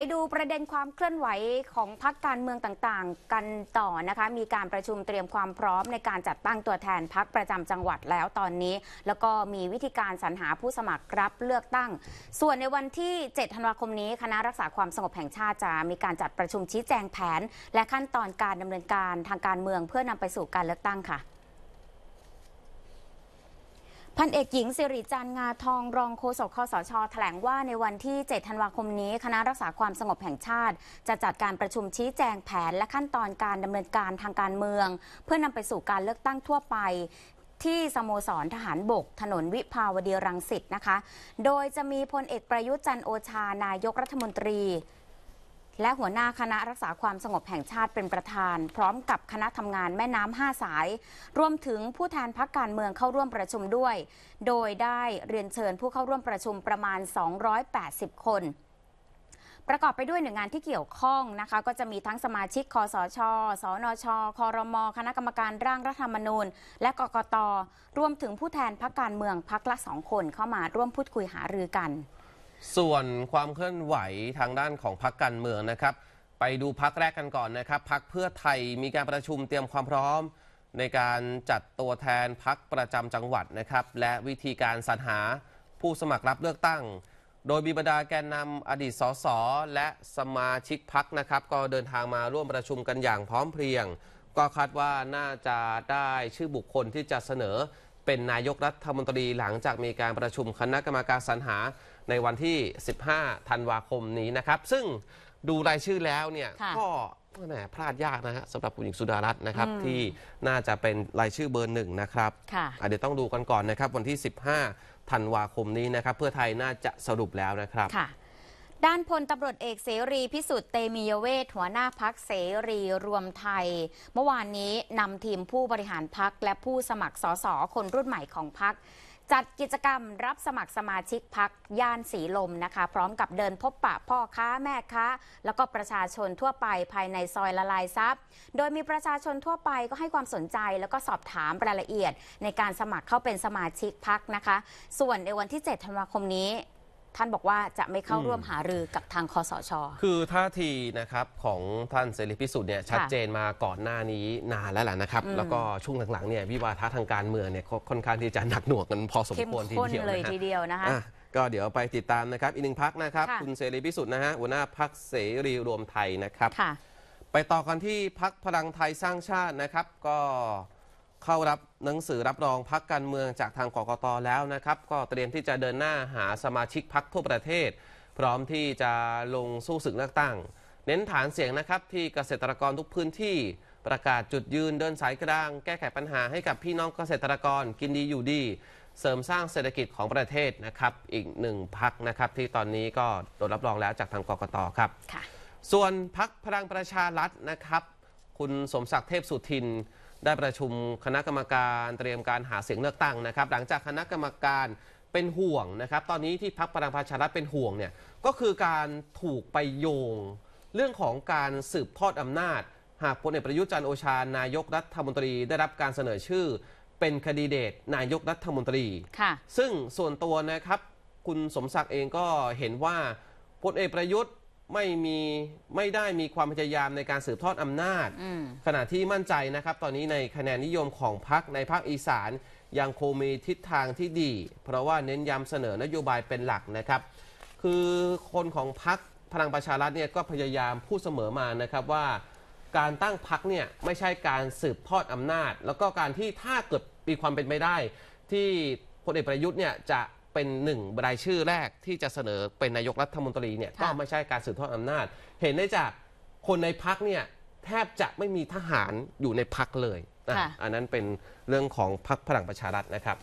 ไปดูประเด็นความเคลื่อนไหวของพักการเมืองต่างๆ กันต่อนะคะ มีการประชุมเตรียมความพร้อมในการจัดตั้งตัวแทนพักประจำจังหวัดแล้วตอนนี้ แล้วก็มีวิธีการสรรหาผู้สมัคร รับเลือกตั้ง ส่วนในวันที่ 7ธันวาคมนี้คณะรักษาความสงบแห่งชาติ จะมีการจัดประชุมชี้แจงแผน และขั้นตอนการดำเนินการทางการเมืองเพื่อนำไปสู่การเลือกตั้งค่ะพันเอกหญิงสิริจันงาทองรองโฆษกคสชแถลงว่าในวันที่ 7 ธันวาคมนี้ คณะรักษาความสงบแห่งชาติ จะจัดการประชุมชี้แจงแผนและขั้นตอนการดำเนินการทางการเมือง เพื่อนำไปสู่การเลือกตั้งทั่วไป ที่สโมสรทหารบกถนนวิภาวดีรังสิตนะคะ โดยจะมีพลเอกประยุทธ์จันโอชานายกรัฐมนตรีและหัวหน้าคณะรักษาความสงบแห่งชาติเป็นประธาน พร้อมกับคณะทำงานแม่น้ำห้าสายรวมถึงผู้แทนพักการเมืองเข้าร่วมประชุมด้วย โดยได้เรียนเชิญผู้เข้าร่วมประชุมประมาณ 280 คน ประกอบไปด้วยหน่วยงานที่เกี่ยวข้องนะคะก็จะมีทั้งสมาชิกคอสชสอนชคอรม คณะกรรมการร่างรัฐธรรมนูญ และกกต รวมถึงผู้แทนพักการเมืองพักละสองคน เข้ามาร่วมพูดคุยหารือกันส่วนความเคลื่อนไหวทางด้านของพักการเมืองนะครับ ไปดูพักแรกกันก่อนนะครับ พักเพื่อไทยมีการประชุมเตรียมความพร้อมในการจัดตัวแทนพักประจำจังหวัดนะครับ และวิธีการสรรหาผู้สมัครรับเลือกตั้ง โดยบีบดาแกนนำอดีตสสและสมาชิกพักนะครับ ก็เดินทางมาร่วมประชุมกันอย่างพร้อมเพรียง ก็คาดว่าน่าจะได้ชื่อบุคคลที่จะเสนอเป็นนายกรัฐมนตรีหลังจากมีการประชุมคณะกรรมการสรรหาในวันที่ 15 ธันวาคมนี้นะครับ ซึ่งดูรายชื่อแล้วเนี่ยก็แหมพลาดยากนะฮะสำหรับคุณหญิงสุดารัตน์นะครับที่น่าจะเป็นรายชื่อเบอร์หนึ่งนะครับค่ะะเดี๋ยวต้องดูกันก่อนนะครับวันที่ 15 ธันวาคมนี้นะครับเพื่อไทยน่าจะสรุปแล้วนะครับค่ะด้านพลตำรวจเอกเสรีพิสุทธิ์เตมียเวทหัวหน้าพักเสรีรวมไทย เมื่อวานนี้นำทีมผู้บริหารพักและผู้สมัครสสคนรุ่นใหม่ของพักจัดกิจกรรมรับสมัครสมาชิกพักย่านสีลมนะคะ พร้อมกับเดินพบปะพ่อค้าแม่ค้า แล้วก็ประชาชนทั่วไปภายในซอยละลายทรัพย์ โดยมีประชาชนทั่วไปก็ให้ความสนใจแล้วก็สอบถามรายละเอียดในการสมัครเข้าเป็นสมาชิกพักนะคะ ส่วนในวันที่ 7ธันวาคมนี้ท่านบอกว่าจะไม่เข้าร่วมหารือกับทางคอสช คือท่าทีนะครับของท่านเสรีพิสุทธิ์เนี่ยชัดเจนมาก่อนหน้านี้นานแล้วแหละนะครับ แล้วก็ช่วงหลังๆเนี่ยวิวาทะทางการเมืองเนี่ยค่อนข้างที่จะหนักหน่วงกันพอสมควรทีเดียวเลยทีเดียวนะคะก็เดี๋ยวไปติดตามนะครับอีกหนึ่งพักนะครับคุณเสรีพิสุทธิ์นะฮะหัวหน้าพักเสรีรวมไทยนะครับไปต่อกันที่พักพลังไทยสร้างชาตินะครับก็เข้ารับหนังสือรับรองพักการเมืองจากทางกกตแล้วนะครับ ก็เตรียมที่จะเดินหน้าหาสมาชิกพักทั่วประเทศ พร้อมที่จะลงสู้ศึกเลือกตั้ง เน้นฐานเสียงนะครับที่เกษตรกรทุกพื้นที่ประกาศจุดยืนเดินสายกลาง แก้ไขปัญหาให้กับพี่น้องเกษตรกรกินดีอยู่ดี เสริมสร้างเศรษฐกิจของประเทศนะครับอีกหนึ่งพักนะครับที่ตอนนี้ก็โดนรับรองแล้วจากทางกกตครับส่วนพักพลังประชารัฐนะครับ คุณสมศักดิ์เทพสุทินได้ประชุมคณะกรรมการเตรียมการหาเสียงเลือกตั้งนะครับ หลังจากคณะกรรมการเป็นห่วงนะครับ ตอนนี้ที่พักพลังประชารัฐเป็นห่วงเนี่ยก็คือการถูกไปโยง เรื่องของการสืบทอดอำนาจ หากพลเอกประยุทธ์จันโอชา นายกรัฐมนตรีได้รับการเสนอชื่อเป็นคดีเดตนายกรัฐมนตรีซึ่งส่วนตัวนะครับคุณสมศักดิ์เองก็เห็นว่าพลเอกประยุทธไม่มี ไม่ได้มีความพยายามในการสืบทอดอำนาจขณะที่มั่นใจนะครับตอนนี้ในคะแนนนิยมของพรรคในภาคอีสานยังคงมีทิศทางที่ดี เพราะว่าเน้นย้ำเสนอ นโยบายเป็นหลักนะครับ คือคนของพรรคพลังประชารัฐเนี่ยก็พยายามพูดเสมอมานะครับว่าการตั้งพรรคเนี่ยไม่ใช่การสืบทอดอำนาจ แล้วก็การที่ถ้าเกิดมีความเป็นไปได้ ที่พลเอกประยุทธ์เนี่ยจะเป็นหนึ่งรายชื่อแรกที่จะเสนอเป็นนายกรัฐมนตรีเนี่ยก็ไม่ใช่การสืบทอดอำนาจ เห็นได้จากคนในพักเนี่ย แทบจะไม่มีทหารอยู่ในพักเลย อันนั้นเป็นเรื่องของพักพลังประชารัฐนะครับ